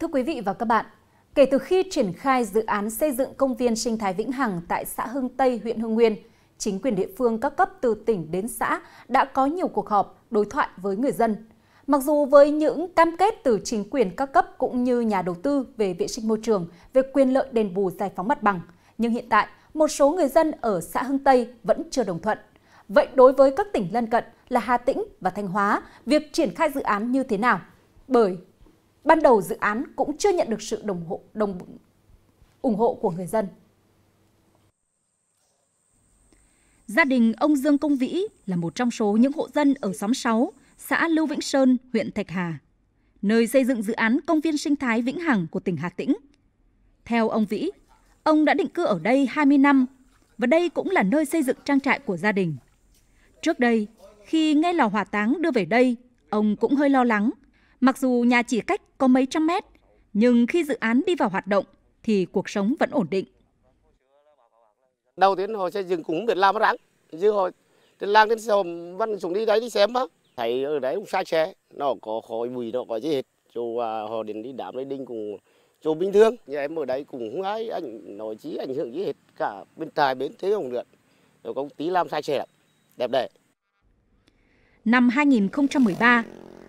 Thưa quý vị và các bạn, kể từ khi triển khai dự án xây dựng công viên sinh thái Vĩnh Hằng tại xã Hưng Tây, huyện Hưng Nguyên, chính quyền địa phương các cấp từ tỉnh đến xã đã có nhiều cuộc họp, đối thoại với người dân. Mặc dù với những cam kết từ chính quyền các cấp cũng như nhà đầu tư về vệ sinh môi trường, về quyền lợi đền bù giải phóng mặt bằng, nhưng hiện tại một số người dân ở xã Hưng Tây vẫn chưa đồng thuận. Vậy đối với các tỉnh lân cận là Hà Tĩnh và Thanh Hóa, việc triển khai dự án như thế nào? Bởi Ban đầu dự án cũng chưa nhận được sự đồng hộ, đồng ủng hộ của người dân. Gia đình ông Dương Công Vĩ là một trong số những hộ dân ở xóm 6, xã Lưu Vĩnh Sơn, huyện Thạch Hà, nơi xây dựng dự án công viên sinh thái Vĩnh Hằng của tỉnh Hà Tĩnh. Theo ông Vĩ, ông đã định cư ở đây 20 năm và đây cũng là nơi xây dựng trang trại của gia đình. Trước đây, khi nghe lò hỏa táng đưa về đây, ông cũng hơi lo lắng Mặc dù nhà chỉ cách có mấy trăm mét, nhưng khi dự án đi vào hoạt động thì cuộc sống vẫn ổn định. Đầu tiên họ sẽ dừng cũng biệt làm rắn, chứ họ trên lang đến sông văn xuống đi đấy đi xem á. Thấy ở đấy cũng xa xe, nó có khói bụi nó có gì hết. Chú à, họ đến đi đám lấy đinh cùng chú bình thường. Nhà em ở đấy cũng không ai ảnh nói chí ảnh hưởng gì hết cả bên tài bên thế không được. Rồi công tí làm sai xe lắm, đẹp đấy. Năm 2013,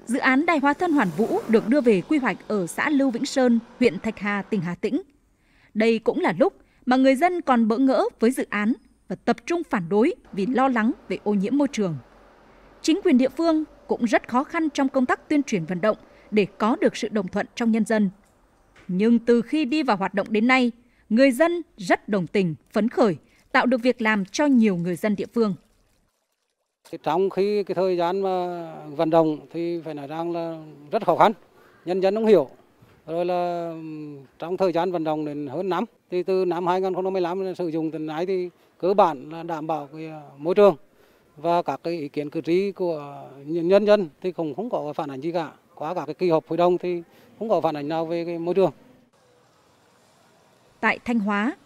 Dự án đài hóa thân Hoàn Vũ được đưa về quy hoạch ở xã Lưu Vĩnh Sơn, huyện Thạch Hà, tỉnh Hà Tĩnh. Đây cũng là lúc mà người dân còn bỡ ngỡ với dự án và tập trung phản đối vì lo lắng về ô nhiễm môi trường. Chính quyền địa phương cũng rất khó khăn trong công tác tuyên truyền vận động để có được sự đồng thuận trong nhân dân. Nhưng từ khi đi vào hoạt động đến nay, người dân rất đồng tình, phấn khởi, tạo được việc làm cho nhiều người dân địa phương. Trong khi cái thời gian mà vận động thì phải nói rằng là rất khó khăn, nhân dân không hiểu. Rồi là trong thời gian vận động đến hơn năm, thì từ năm 2015 sử dụng đến nay thì cơ bản là đảm bảo cái ờ, môi trường và các cái ý kiến cử tri của nhân dân thì cũng không có phản ánh gì cả. Qua cả cái kỳ họp hội đồng thì không có phản ánh nào về cái môi trường. Tại Thanh Hóa,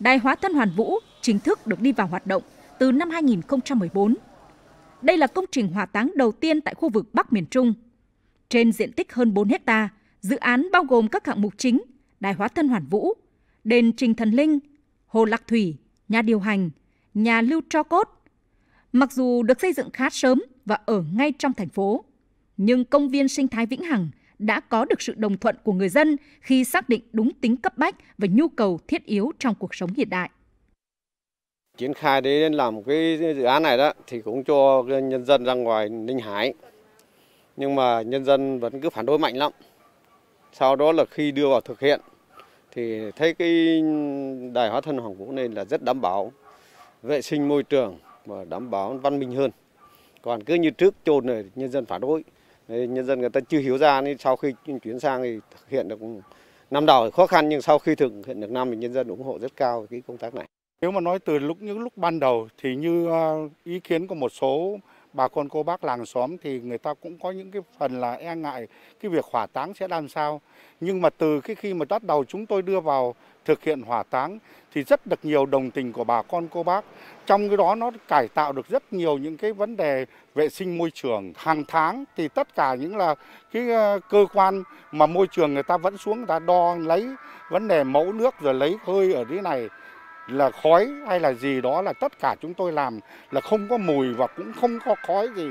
Đài Hóa thân Hoàn Vũ chính thức được đi vào hoạt động từ năm 2014 đây là công trình hỏa táng đầu tiên tại khu vực Bắc miền Trung. Trên diện tích hơn 4 hecta, dự án bao gồm các hạng mục chính, đài hóa thân Hoàn Vũ, đền Trình Thần Linh, hồ Lạc Thủy, nhà điều hành, nhà lưu cho cốt. Mặc dù được xây dựng khá sớm và ở ngay trong thành phố, nhưng công viên sinh thái Vĩnh Hằng đã có được sự đồng thuận của người dân khi xác định đúng tính cấp bách và nhu cầu thiết yếu trong cuộc sống hiện đại. Triển khai đến làm cái dự án này đó thì cũng cho nhân dân ra ngoài Ninh Hải. Nhưng mà nhân dân vẫn cứ phản đối mạnh lắm. Sau đó là khi đưa vào thực hiện thì thấy cái đài hóa thân Hoàng Vũ này là rất đảm bảo vệ sinh môi trường và đảm bảo văn minh hơn. Còn cứ như trước chôn này nhân dân phản đối. Nhân dân người ta chưa hiểu ra nên sau khi chuyển sang thì thực hiện được năm đầu khó khăn nhưng sau khi thực hiện được năm thì nhân dân ủng hộ rất cao cái công tác này. Nếu mà nói từ lúc những lúc ban đầu thì như ờ, ý kiến của một số bà con cô bác làng xóm thì người ta cũng có những cái phần là e ngại cái việc hỏa táng sẽ làm sao. Nhưng mà từ cái khi mà bắt đầu chúng tôi đưa vào thực hiện hỏa táng thì rất được nhiều đồng tình của bà con cô bác. Trong cái đó nó cải tạo được rất nhiều những cái vấn đề vệ sinh môi trường. Hàng tháng thì tất cả những là cái ờ, cơ quan mà môi trường người ta vẫn xuống người ta đo lấy vấn đề mẫu nước rồi lấy hơi ở dưới này là khói hay là gì đó là tất cả chúng tôi làm là không có mùi và cũng không có khói gì.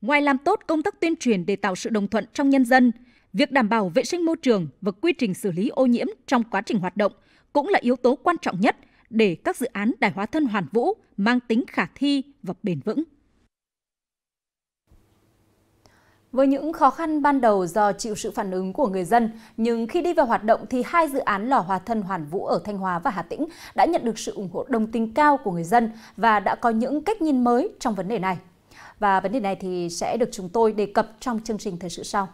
Ngoài làm tốt công tác tuyên truyền để tạo sự đồng thuận trong nhân dân, việc đảm bảo vệ sinh môi trường và quy trình xử lý ô nhiễm trong quá trình hoạt động cũng là yếu tố quan trọng nhất để các dự án đài hóa thân hoàn vũ mang tính khả thi và bền vững. Với những khó khăn ban đầu do chịu sự phản ứng của người dân, nhưng khi đi vào hoạt động thì hai dự án lò hòa thân Hoàn Vũ ở Thanh Hóa và Hà Tĩnh đã nhận được sự ủng hộ đồng tình cao của người dân và đã có những cách nhìn mới trong vấn đề này. Và vấn đề này thì sẽ được chúng tôi đề cập trong chương trình thời sự sau.